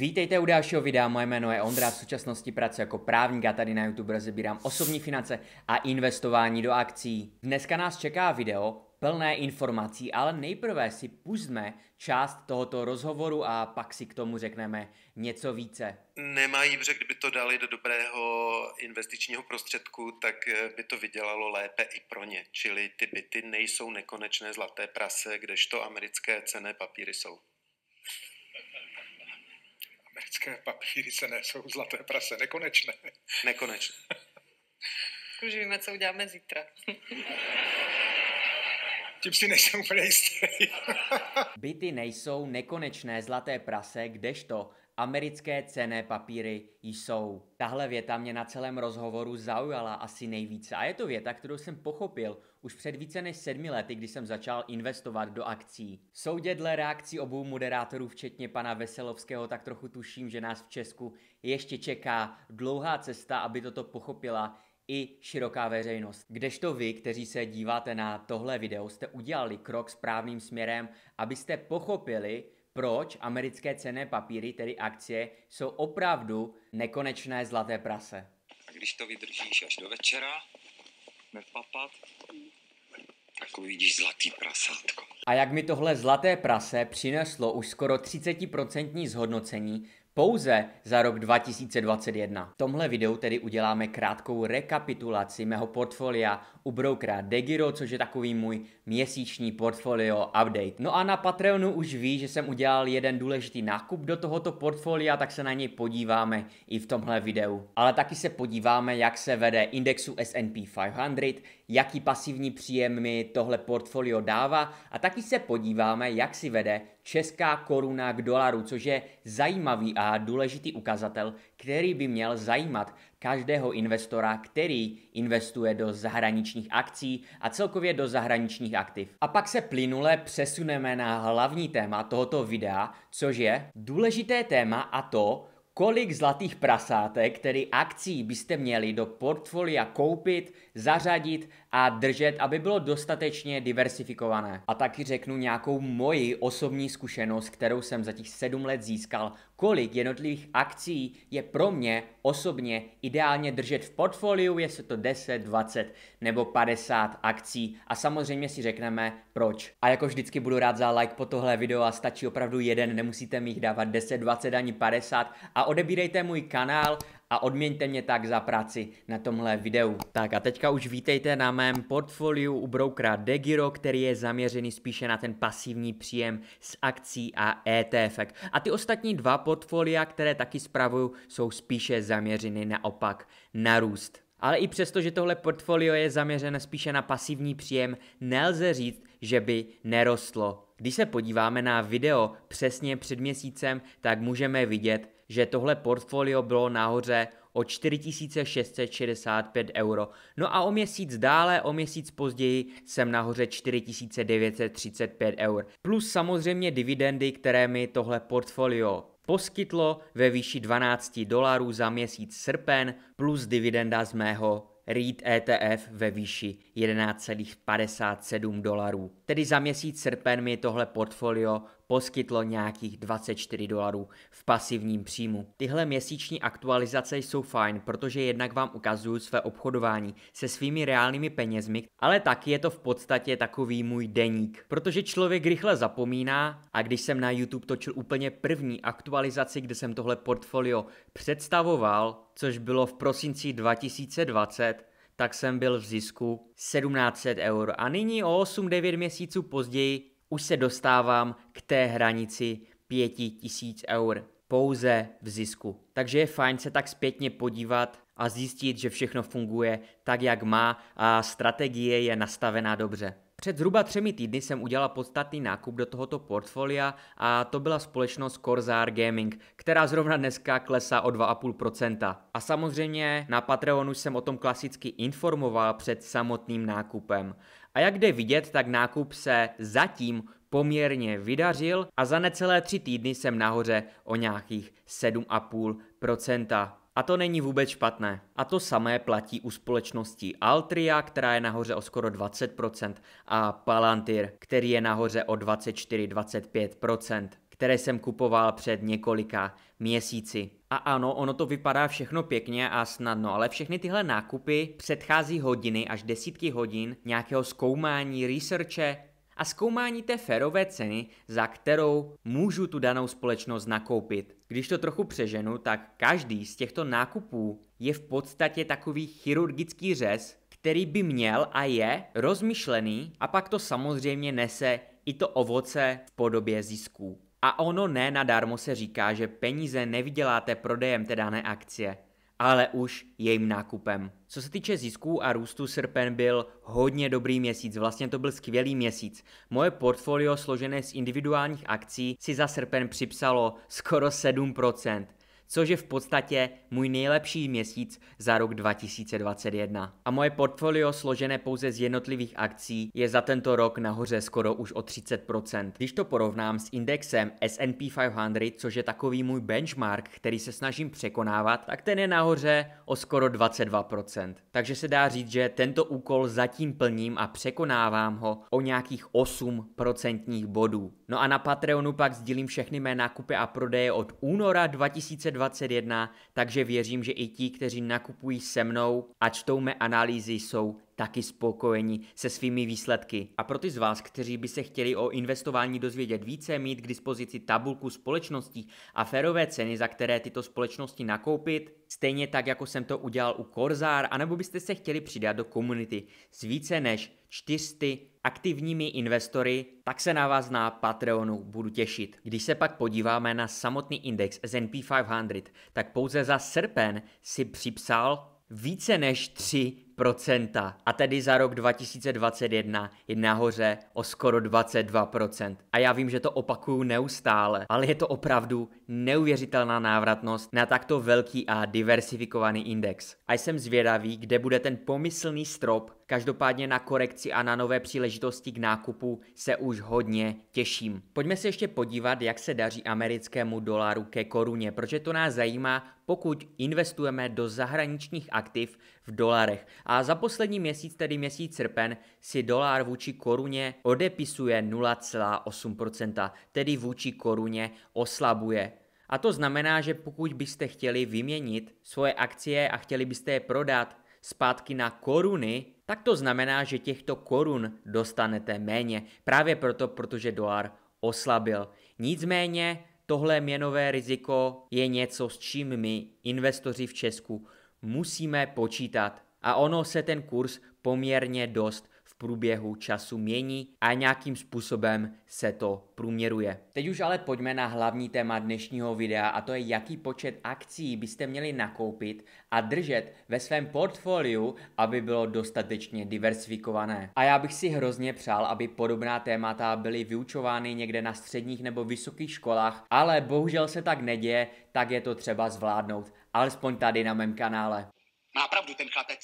Vítejte u dalšího videa, moje jméno je Ondra, v současnosti pracuji jako právník a tady na YouTube rozebírám osobní finance a investování do akcí. Dneska nás čeká video plné informací, ale nejprve si pustíme část tohoto rozhovoru a pak si k tomu řekneme něco více. Nemají, protože kdyby to dali do dobrého investičního prostředku, tak eh, by to vydělalo lépe i pro ně. Čili ty byty nejsou nekonečné zlaté prase, kdežto americké cené papíry jsou americké papíry se nesou zlaté prase nekonečné. Nekonečné. Už víme, co uděláme zítra. Tím si nejsem úplně jistý. Byty nejsou nekonečné zlaté prase, kdežto Americké cené papíry jsou. Tahle věta mě na celém rozhovoru zaujala asi nejvíce a je to věta, kterou jsem pochopil už před více než sedmi lety, kdy jsem začal investovat do akcí. Soudě dle reakcí obou moderátorů, včetně pana Veselovského, tak trochu tuším, že nás v Česku ještě čeká dlouhá cesta, aby toto pochopila i široká veřejnost. Kdežto vy, kteří se díváte na tohle video, jste udělali krok správným směrem, abyste pochopili, proč americké cené papíry, tedy akcie, jsou opravdu nekonečné zlaté prase. A když to vydržíš až do večera, nepapat, tak uvidíš zlatý prasátko. A jak mi tohle zlaté prase přineslo už skoro 30% zhodnocení, pouze za rok 2021. V tomhle videu tedy uděláme krátkou rekapitulaci mého portfolia u brokera Degiro, což je takový můj měsíční portfolio update. No a na Patreonu už ví, že jsem udělal jeden důležitý nákup do tohoto portfolia, tak se na něj podíváme i v tomhle videu. Ale taky se podíváme, jak se vede indexu S&P 500, jaký pasivní příjem mi tohle portfolio dává a taky se podíváme, jak si vede česká koruna k dolaru, což je zajímavý a důležitý ukazatel, který by měl zajímat každého investora, který investuje do zahraničních akcí a celkově do zahraničních aktiv. A pak se plynule přesuneme na hlavní téma tohoto videa, což je důležité téma a to, Kolik zlatých prasátek, tedy akcí, byste měli do portfolia koupit, zařadit a držet, aby bylo dostatečně diversifikované? A taky řeknu nějakou moji osobní zkušenost, kterou jsem za těch sedm let získal kolik jednotlivých akcí je pro mě osobně ideálně držet v portfoliu, jestli to 10, 20 nebo 50 akcí a samozřejmě si řekneme proč. A jako vždycky budu rád za like po tohle video a stačí opravdu jeden, nemusíte mi jich dávat 10, 20 ani 50 a odebírejte můj kanál a odměňte mě tak za práci na tomhle videu. Tak a teďka už vítejte na mém portfoliu u brokera Degiro, který je zaměřený spíše na ten pasivní příjem z akcí a ETF. -ek. A ty ostatní dva portfolia, které taky spravuju, jsou spíše zaměřeny naopak na růst. Ale i přesto, že tohle portfolio je zaměřené spíše na pasivní příjem, nelze říct, že by nerostlo. Když se podíváme na video přesně před měsícem, tak můžeme vidět, že tohle portfolio bylo nahoře o 4665 euro. No a o měsíc dále, o měsíc později jsem nahoře 4935 eur. Plus samozřejmě dividendy, které mi tohle portfolio poskytlo ve výši 12 dolarů za měsíc srpen plus dividenda z mého REIT e ETF ve výši 11,57 dolarů. Tedy za měsíc srpen mi tohle portfolio poskytlo nějakých 24 dolarů v pasivním příjmu. Tyhle měsíční aktualizace jsou fajn, protože jednak vám ukazují své obchodování se svými reálnými penězmi, ale taky je to v podstatě takový můj deník, protože člověk rychle zapomíná a když jsem na YouTube točil úplně první aktualizaci, kde jsem tohle portfolio představoval, což bylo v prosinci 2020, tak jsem byl v zisku 1700 eur. A nyní o 8-9 měsíců později už se dostávám k té hranici 5000 eur pouze v zisku. Takže je fajn se tak zpětně podívat a zjistit, že všechno funguje tak, jak má a strategie je nastavená dobře. Před zhruba třemi týdny jsem udělal podstatný nákup do tohoto portfolia a to byla společnost Corsair Gaming, která zrovna dneska klesá o 2,5%. A samozřejmě na Patreonu jsem o tom klasicky informoval před samotným nákupem. A jak jde vidět, tak nákup se zatím poměrně vydařil a za necelé tři týdny jsem nahoře o nějakých 7,5%. A to není vůbec špatné. A to samé platí u společnosti Altria, která je nahoře o skoro 20% a Palantir, který je nahoře o 24-25% které jsem kupoval před několika měsíci. A ano, ono to vypadá všechno pěkně a snadno, ale všechny tyhle nákupy předchází hodiny až desítky hodin nějakého zkoumání, researche, a zkoumání té férové ceny, za kterou můžu tu danou společnost nakoupit. Když to trochu přeženu, tak každý z těchto nákupů je v podstatě takový chirurgický řez, který by měl a je rozmyšlený a pak to samozřejmě nese i to ovoce v podobě zisků. A ono ne nadarmo se říká, že peníze nevyděláte prodejem té dané akcie, ale už jejím nákupem. Co se týče zisků a růstu, srpen byl hodně dobrý měsíc, vlastně to byl skvělý měsíc. Moje portfolio složené z individuálních akcí si za srpen připsalo skoro 7% což je v podstatě můj nejlepší měsíc za rok 2021. A moje portfolio složené pouze z jednotlivých akcí je za tento rok nahoře skoro už o 30%. Když to porovnám s indexem S&P 500, což je takový můj benchmark, který se snažím překonávat, tak ten je nahoře o skoro 22%. Takže se dá říct, že tento úkol zatím plním a překonávám ho o nějakých 8% bodů. No a na Patreonu pak sdílím všechny mé nákupy a prodeje od února 2020 2021, takže věřím, že i ti, kteří nakupují se mnou a čtou mé analýzy, jsou taky spokojeni se svými výsledky. A pro ty z vás, kteří by se chtěli o investování dozvědět více, mít k dispozici tabulku společností a férové ceny, za které tyto společnosti nakoupit, stejně tak, jako jsem to udělal u Korzár, anebo byste se chtěli přidat do komunity s více než 400 aktivními investory, tak se na vás na Patreonu budu těšit. Když se pak podíváme na samotný index S&P 500, tak pouze za srpen si připsal více než 3 3%. A tedy za rok 2021 je nahoře o skoro 22%. A já vím, že to opakuju neustále, ale je to opravdu neuvěřitelná návratnost na takto velký a diversifikovaný index. A jsem zvědavý, kde bude ten pomyslný strop, Každopádně na korekci a na nové příležitosti k nákupu se už hodně těším. Pojďme se ještě podívat, jak se daří americkému dolaru ke koruně, protože to nás zajímá, pokud investujeme do zahraničních aktiv, v dolarech. A za poslední měsíc, tedy měsíc srpen, si dolar vůči koruně odepisuje 0,8%, tedy vůči koruně oslabuje. A to znamená, že pokud byste chtěli vyměnit svoje akcie a chtěli byste je prodat zpátky na koruny, tak to znamená, že těchto korun dostanete méně. Právě proto, protože dolar oslabil. Nicméně tohle měnové riziko je něco, s čím my, investoři v Česku, musíme počítat. A ono se ten kurz poměrně dost v průběhu času mění a nějakým způsobem se to průměruje. Teď už ale pojďme na hlavní téma dnešního videa a to je jaký počet akcí byste měli nakoupit a držet ve svém portfoliu, aby bylo dostatečně diversifikované. A já bych si hrozně přál, aby podobná témata byly vyučovány někde na středních nebo vysokých školách, ale bohužel se tak neděje, tak je to třeba zvládnout alespoň tady na mém kanále. Má pravdu ten chlapec.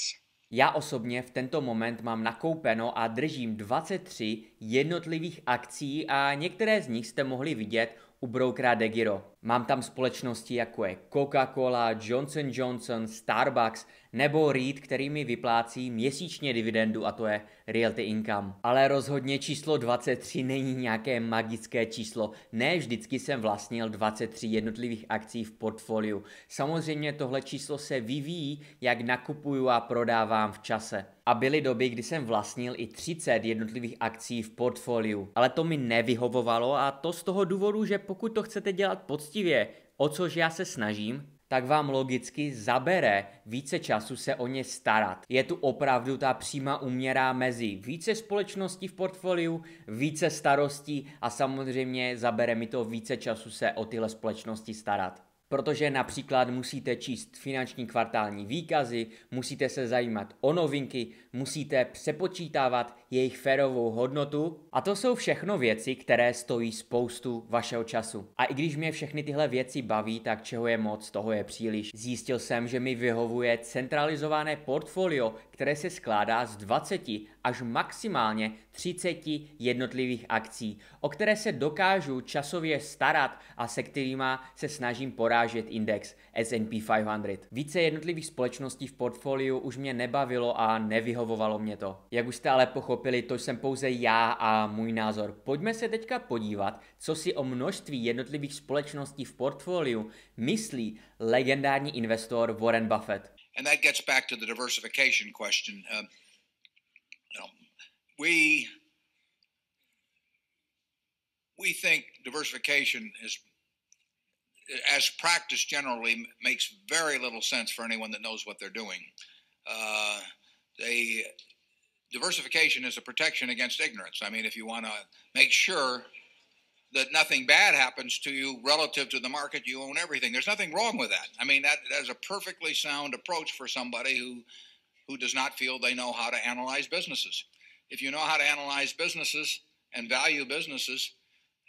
Já osobně v tento moment mám nakoupeno a držím 23 jednotlivých akcí a některé z nich jste mohli vidět u broukera DeGiro. Mám tam společnosti jako je Coca-Cola, Johnson Johnson, Starbucks nebo Reed, který mi vyplácí měsíčně dividendu a to je Realty Income. Ale rozhodně číslo 23 není nějaké magické číslo. Ne vždycky jsem vlastnil 23 jednotlivých akcí v portfoliu. Samozřejmě tohle číslo se vyvíjí, jak nakupuju a prodávám v čase a byly doby, kdy jsem vlastnil i 30 jednotlivých akcí v portfoliu. Ale to mi nevyhovovalo a to z toho důvodu, že pokud to chcete dělat poctivě, o což já se snažím, tak vám logicky zabere více času se o ně starat. Je tu opravdu ta přímá úměra mezi více společností v portfoliu, více starostí a samozřejmě zabere mi to více času se o tyhle společnosti starat protože například musíte číst finanční kvartální výkazy, musíte se zajímat o novinky, musíte přepočítávat jejich férovou hodnotu. A to jsou všechno věci, které stojí spoustu vašeho času. A i když mě všechny tyhle věci baví, tak čeho je moc, toho je příliš. Zjistil jsem, že mi vyhovuje centralizované portfolio, které se skládá z 20 až maximálně 30 jednotlivých akcí, o které se dokážu časově starat a se kterými se snažím porážet index S&P 500. Více jednotlivých společností v portfoliu už mě nebavilo a nevyhovovalo mě to. Jak už jste ale pochopili, pochopili, to jsem pouze já a můj názor. Pojďme se teďka podívat, co si o množství jednotlivých společností v portfoliu myslí legendární investor Warren Buffett. And that gets back to the diversification question. Uh, you know, we we think diversification is as practice generally makes very little sense for anyone that knows what they're doing. Uh, they diversification is a protection against ignorance. I mean, if you want to make sure that nothing bad happens to you relative to the market, you own everything. There's nothing wrong with that. I mean, that, that is a perfectly sound approach for somebody who who does not feel they know how to analyze businesses. If you know how to analyze businesses and value businesses,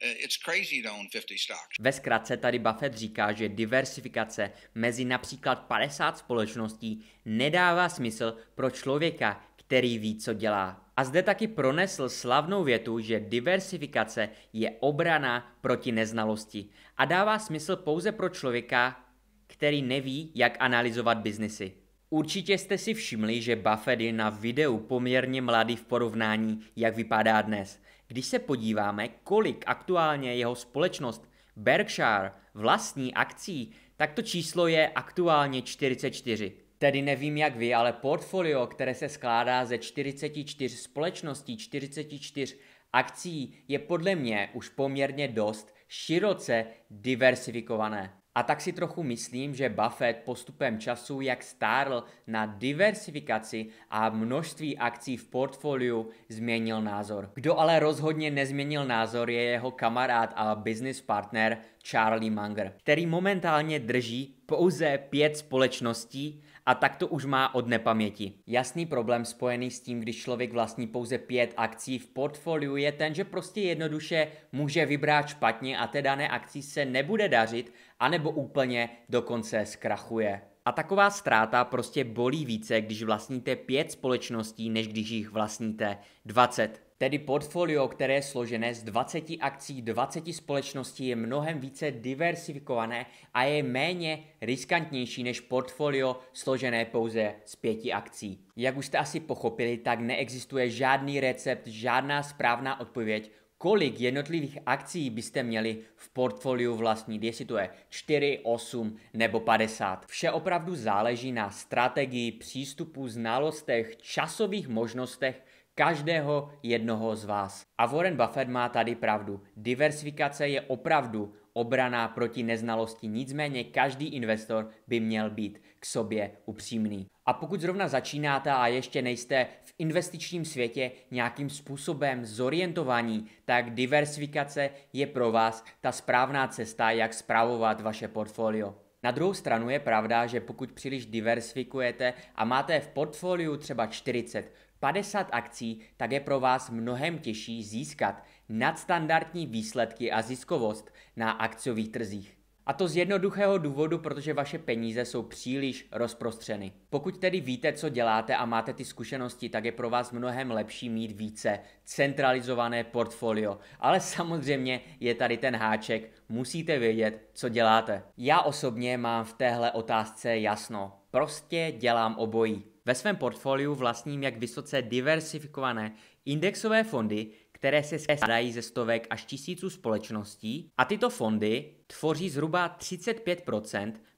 eh, It's crazy to own 50 stocks. Ve zkratce tady Buffett říká, že diversifikace mezi například 50 společností nedává smysl pro člověka, který ví, co dělá. A zde taky pronesl slavnou větu, že diversifikace je obrana proti neznalosti a dává smysl pouze pro člověka, který neví, jak analyzovat biznesy. Určitě jste si všimli, že Buffett je na videu poměrně mladý v porovnání, jak vypadá dnes. Když se podíváme, kolik aktuálně jeho společnost Berkshire vlastní akcí, tak to číslo je aktuálně 44. Tedy nevím jak vy, ale portfolio, které se skládá ze 44 společností, 44 akcí, je podle mě už poměrně dost široce diversifikované. A tak si trochu myslím, že Buffett postupem času, jak stárl na diversifikaci a množství akcí v portfoliu, změnil názor. Kdo ale rozhodně nezměnil názor, je jeho kamarád a business partner Charlie Munger, který momentálně drží pouze pět společností a tak to už má od nepaměti. Jasný problém spojený s tím, když člověk vlastní pouze pět akcí v portfoliu je ten, že prostě jednoduše může vybrat špatně a té dané akci se nebude dařit anebo úplně dokonce zkrachuje. A taková ztráta prostě bolí více, když vlastníte pět společností, než když jich vlastníte 20. Tedy portfolio, které je složené z 20 akcí 20 společností, je mnohem více diversifikované a je méně riskantnější než portfolio složené pouze z 5 akcí. Jak už jste asi pochopili, tak neexistuje žádný recept, žádná správná odpověď, kolik jednotlivých akcí byste měli v portfoliu vlastnit, jestli to je 4, 8 nebo 50. Vše opravdu záleží na strategii, přístupu, znalostech, časových možnostech každého jednoho z vás. A Warren Buffett má tady pravdu. Diversifikace je opravdu obraná proti neznalosti, nicméně každý investor by měl být k sobě upřímný. A pokud zrovna začínáte a ještě nejste v investičním světě nějakým způsobem zorientovaní, tak diversifikace je pro vás ta správná cesta, jak zpravovat vaše portfolio. Na druhou stranu je pravda, že pokud příliš diversifikujete a máte v portfoliu třeba 40 50 akcí, tak je pro vás mnohem těžší získat nadstandardní výsledky a ziskovost na akciových trzích. A to z jednoduchého důvodu, protože vaše peníze jsou příliš rozprostřeny. Pokud tedy víte, co děláte a máte ty zkušenosti, tak je pro vás mnohem lepší mít více centralizované portfolio. Ale samozřejmě je tady ten háček, musíte vědět, co děláte. Já osobně mám v téhle otázce jasno. Prostě dělám obojí. Ve svém portfoliu vlastním jak vysoce diversifikované indexové fondy, které se skládají ze stovek až tisíců společností a tyto fondy tvoří zhruba 35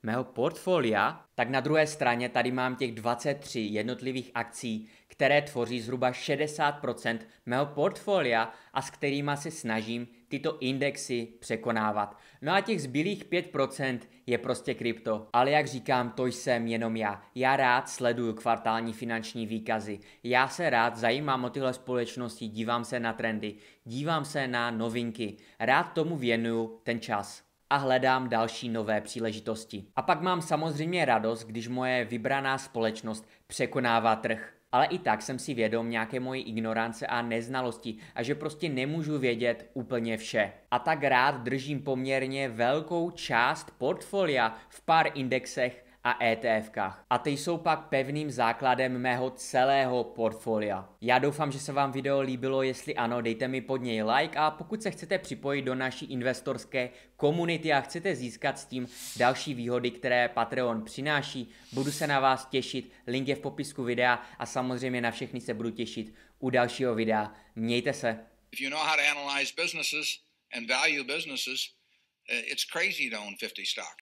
mého portfolia, tak na druhé straně tady mám těch 23 jednotlivých akcí, které tvoří zhruba 60 mého portfolia a s kterými se snažím tyto indexy překonávat. No a těch zbylých 5% je prostě krypto. Ale jak říkám, to jsem jenom já. Já rád sleduju kvartální finanční výkazy. Já se rád zajímám o tyhle společnosti, dívám se na trendy, dívám se na novinky. Rád tomu věnuju ten čas a hledám další nové příležitosti. A pak mám samozřejmě radost, když moje vybraná společnost překonává trh. Ale i tak jsem si vědom nějaké moje ignorance a neznalosti a že prostě nemůžu vědět úplně vše. A tak rád držím poměrně velkou část portfolia v pár indexech, a e kách. A ty jsou pak pevným základem mého celého portfolia. Já doufám, že se vám video líbilo, jestli ano, dejte mi pod něj like a pokud se chcete připojit do naší investorské komunity a chcete získat s tím další výhody, které Patreon přináší, budu se na vás těšit, link je v popisku videa a samozřejmě na všechny se budu těšit u dalšího videa. Mějte se. If you know how to analyze businesses and value businesses, eh, it's crazy to own 50 stocks.